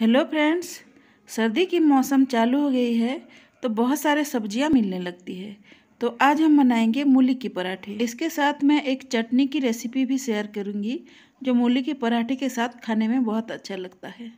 hello friends सर्दी की मौसम चालू हो गई है तो बहुत सारे सब्जियां मिलने लगती है तो आज हम बनाएंगे मूली की पराठे इसके साथ मैं एक चटनी की रेसिपी भी शेयर करूंगी जो मूली के पराठे के साथ खाने में बहुत अच्छा लगता है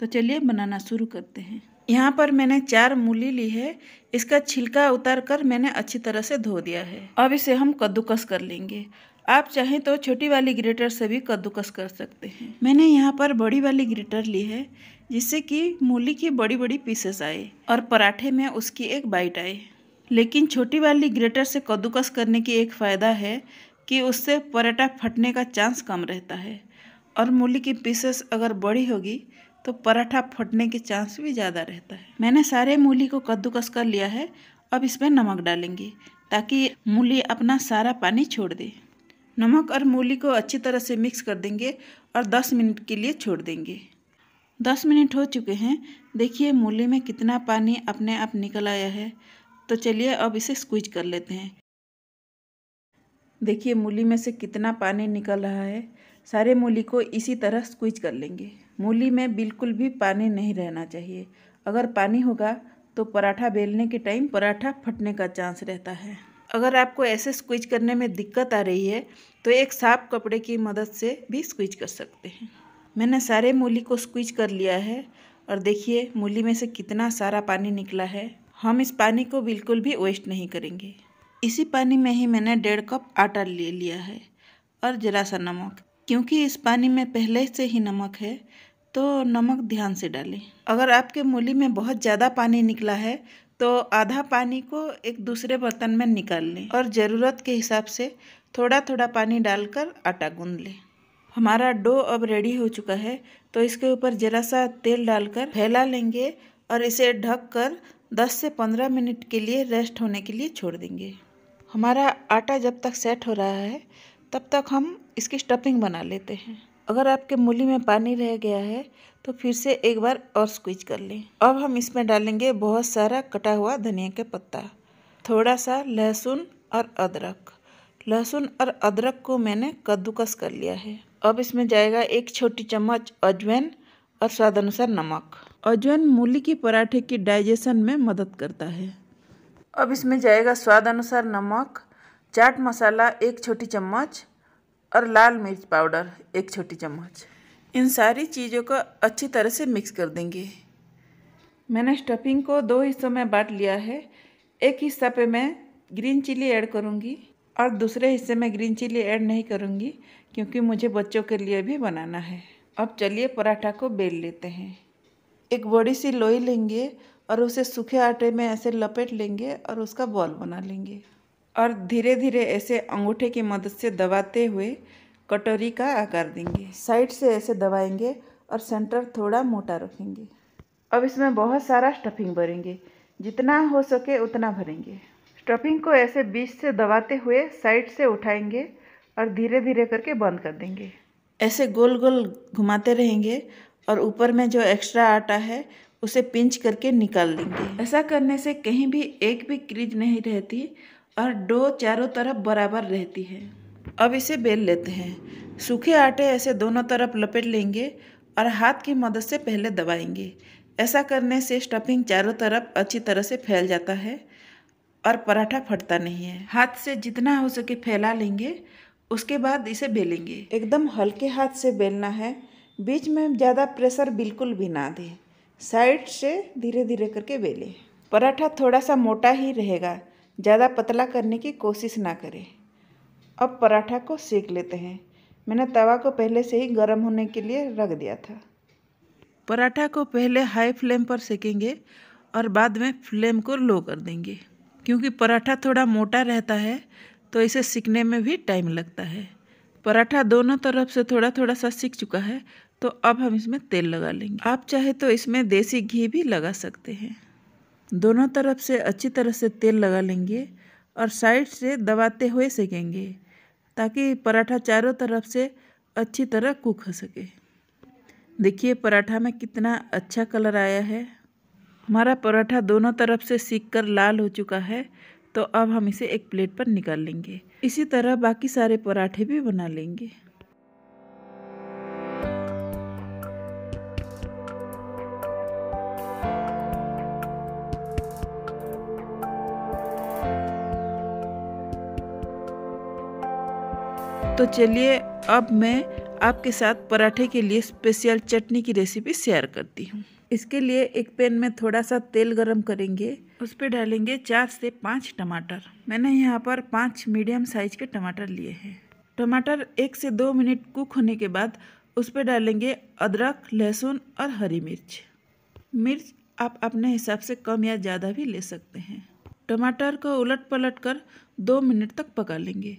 तो चलिए बनाना शुरू करते हैं यहाँ पर मैंने चार मूली ली है इसका छिलका उतार कर मैंने अच्छी तरह से धो दिया है अब इसे हम कद्दूकस कर लेंगे आप चाहें तो छोटी वाली ग्रेटर से भी कद्दूकस कर सकते हैं मैंने यहाँ पर बड़ी वाली ग्रेटर ली है जिससे कि मूली की बड़ी बड़ी पीसेस आए और पराठे में उसकी एक बाइट आए लेकिन छोटी वाली ग्रेटर से कद्दूकस करने की एक फ़ायदा है कि उससे पराठा फटने का चांस कम रहता है और मूली की पीसेस अगर बड़ी होगी तो पराठा फटने के चांस भी ज़्यादा रहता है मैंने सारे मूली को कद्दूकस कर लिया है अब इसमें नमक डालेंगे ताकि मूली अपना सारा पानी छोड़ दे नमक और मूली को अच्छी तरह से मिक्स कर देंगे और 10 मिनट के लिए छोड़ देंगे 10 मिनट हो चुके हैं देखिए मूली में कितना पानी अपने आप निकल आया है तो चलिए अब इसे स्क्विज कर लेते हैं देखिए मूली में से कितना पानी निकल रहा है सारे मूली को इसी तरह स्क्विज कर लेंगे मूली में बिल्कुल भी पानी नहीं रहना चाहिए अगर पानी होगा तो पराठा बेलने के टाइम पराठा फटने का चांस रहता है अगर आपको ऐसे स्क्विच करने में दिक्कत आ रही है तो एक साफ कपड़े की मदद से भी स्क्विच कर सकते हैं मैंने सारे मूली को स्क्विच कर लिया है और देखिए मूली में से कितना सारा पानी निकला है हम इस पानी को बिल्कुल भी वेस्ट नहीं करेंगे इसी पानी में ही मैंने डेढ़ कप आटा ले लिया है और ज़रा सा नमक क्योंकि इस पानी में पहले से ही नमक है तो नमक ध्यान से डालें अगर आपके मूली में बहुत ज़्यादा पानी निकला है तो आधा पानी को एक दूसरे बर्तन में निकाल लें और ज़रूरत के हिसाब से थोड़ा थोड़ा पानी डालकर आटा गूँध लें हमारा डो अब रेडी हो चुका है तो इसके ऊपर ज़रा सा तेल डालकर फैला लेंगे और इसे ढककर 10 से 15 मिनट के लिए रेस्ट होने के लिए छोड़ देंगे हमारा आटा जब तक सेट हो रहा है तब तक हम इसकी स्टफिंग बना लेते हैं अगर आपके मूली में पानी रह गया है तो फिर से एक बार और स्क्वीज कर लें अब हम इसमें डालेंगे बहुत सारा कटा हुआ धनिया के पत्ता थोड़ा सा लहसुन और अदरक लहसुन और अदरक को मैंने कद्दूकस कर लिया है अब इसमें जाएगा एक छोटी चम्मच अजवैन और स्वाद अनुसार नमक अजवैन मूली की पराठे की डाइजेशन में मदद करता है अब इसमें जाएगा स्वाद अनुसार नमक चाट मसाला एक छोटी चम्मच और लाल मिर्च पाउडर एक छोटी चम्मच इन सारी चीज़ों को अच्छी तरह से मिक्स कर देंगे मैंने स्टफिंग को दो हिस्सों में बांट लिया है एक हिस्सा पे मैं ग्रीन चिली ऐड करूँगी और दूसरे हिस्से में ग्रीन चिली ऐड नहीं करूँगी क्योंकि मुझे बच्चों के लिए भी बनाना है अब चलिए पराठा को बेल लेते हैं एक बड़ी सी लोई लेंगे और उसे सूखे आटे में ऐसे लपेट लेंगे और उसका बॉल बना लेंगे और धीरे धीरे ऐसे अंगूठे की मदद से दबाते हुए कटोरी का आकार देंगे साइड से ऐसे दबाएंगे और सेंटर थोड़ा मोटा रखेंगे अब इसमें बहुत सारा स्टफिंग भरेंगे जितना हो सके उतना भरेंगे स्टफिंग को ऐसे बीच से दबाते हुए साइड से उठाएंगे और धीरे धीरे करके बंद कर देंगे ऐसे गोल गोल घुमाते रहेंगे और ऊपर में जो एक्स्ट्रा आटा है उसे पिंच करके निकाल देंगे ऐसा करने से कहीं भी एक भी क्रीज नहीं रहती और डो चारों तरफ बराबर रहती है अब इसे बेल लेते हैं सूखे आटे ऐसे दोनों तरफ लपेट लेंगे और हाथ की मदद से पहले दबाएंगे ऐसा करने से स्टफिंग चारों तरफ अच्छी तरह से फैल जाता है और पराठा फटता नहीं है हाथ से जितना हो सके फैला लेंगे उसके बाद इसे बेलेंगे एकदम हल्के हाथ से बेलना है बीच में ज़्यादा प्रेशर बिल्कुल भी ना दें साइड से धीरे धीरे करके बेलें पराठा थोड़ा सा मोटा ही रहेगा ज़्यादा पतला करने की कोशिश ना करें अब पराठा को सेक लेते हैं मैंने तवा को पहले से ही गर्म होने के लिए रख दिया था पराठा को पहले हाई फ्लेम पर सेकेंगे और बाद में फ्लेम को लो कर देंगे क्योंकि पराठा थोड़ा मोटा रहता है तो इसे सीखने में भी टाइम लगता है पराठा दोनों तरफ से थोड़ा थोड़ा सा सीख चुका है तो अब हम इसमें तेल लगा लेंगे आप चाहे तो इसमें देसी घी भी लगा सकते हैं दोनों तरफ से अच्छी तरह से तेल लगा लेंगे और साइड से दबाते हुए सेकेंगे ताकि पराठा चारों तरफ से अच्छी तरह कुक हो सके देखिए पराठा में कितना अच्छा कलर आया है हमारा पराठा दोनों तरफ से सीख कर लाल हो चुका है तो अब हम इसे एक प्लेट पर निकाल लेंगे इसी तरह बाकी सारे पराठे भी बना लेंगे तो चलिए अब मैं आपके साथ पराठे के लिए स्पेशल चटनी की रेसिपी शेयर करती हूँ इसके लिए एक पैन में थोड़ा सा तेल गरम करेंगे उस पर डालेंगे चार से पाँच टमाटर मैंने यहाँ पर पाँच मीडियम साइज के टमाटर लिए हैं टमाटर एक से दो मिनट कुक होने के बाद उस पर डालेंगे अदरक लहसुन और हरी मिर्च मिर्च आप अपने हिसाब से कम या ज़्यादा भी ले सकते हैं टमाटर को उलट पलट कर दो मिनट तक पका लेंगे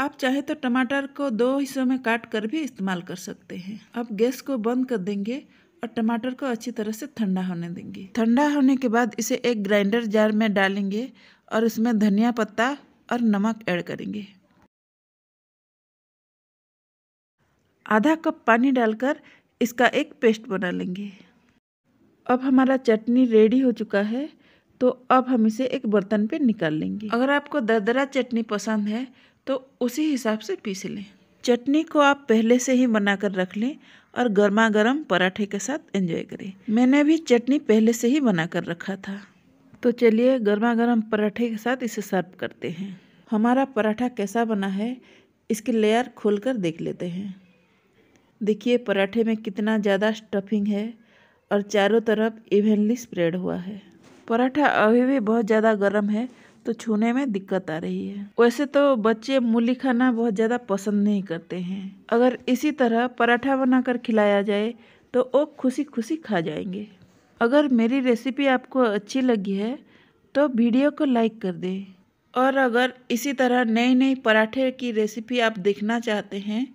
आप चाहे तो टमाटर को दो हिस्सों में काट कर भी इस्तेमाल कर सकते हैं अब गैस को बंद कर देंगे और टमाटर को अच्छी तरह से ठंडा होने देंगे ठंडा होने के बाद इसे एक ग्राइंडर जार में डालेंगे और उसमें धनिया पत्ता और नमक ऐड करेंगे आधा कप पानी डालकर इसका एक पेस्ट बना लेंगे अब हमारा चटनी रेडी हो चुका है तो अब हम इसे एक बर्तन पे निकाल लेंगे अगर आपको दरदरा चटनी पसंद है तो उसी हिसाब से पीस लें चटनी को आप पहले से ही बनाकर रख लें और गर्मा गर्म पराठे के साथ एंजॉय करें मैंने भी चटनी पहले से ही बनाकर रखा था तो चलिए गर्मा गर्म पराठे के साथ इसे सर्व करते हैं हमारा पराठा कैसा बना है इसकी लेयर खोलकर देख लेते हैं देखिए पराठे में कितना ज़्यादा स्टफिंग है और चारों तरफ इवेनली स्प्रेड हुआ है पराठा अभी भी बहुत ज़्यादा गर्म है तो छूने में दिक्कत आ रही है वैसे तो बच्चे मूली खाना बहुत ज़्यादा पसंद नहीं करते हैं अगर इसी तरह पराठा बनाकर खिलाया जाए तो वो खुशी खुशी खा जाएंगे अगर मेरी रेसिपी आपको अच्छी लगी है तो वीडियो को लाइक कर दें और अगर इसी तरह नई नई पराठे की रेसिपी आप देखना चाहते हैं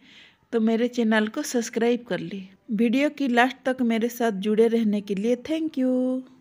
तो मेरे चैनल को सब्सक्राइब कर लें वीडियो की लास्ट तक मेरे साथ जुड़े रहने के लिए थैंक यू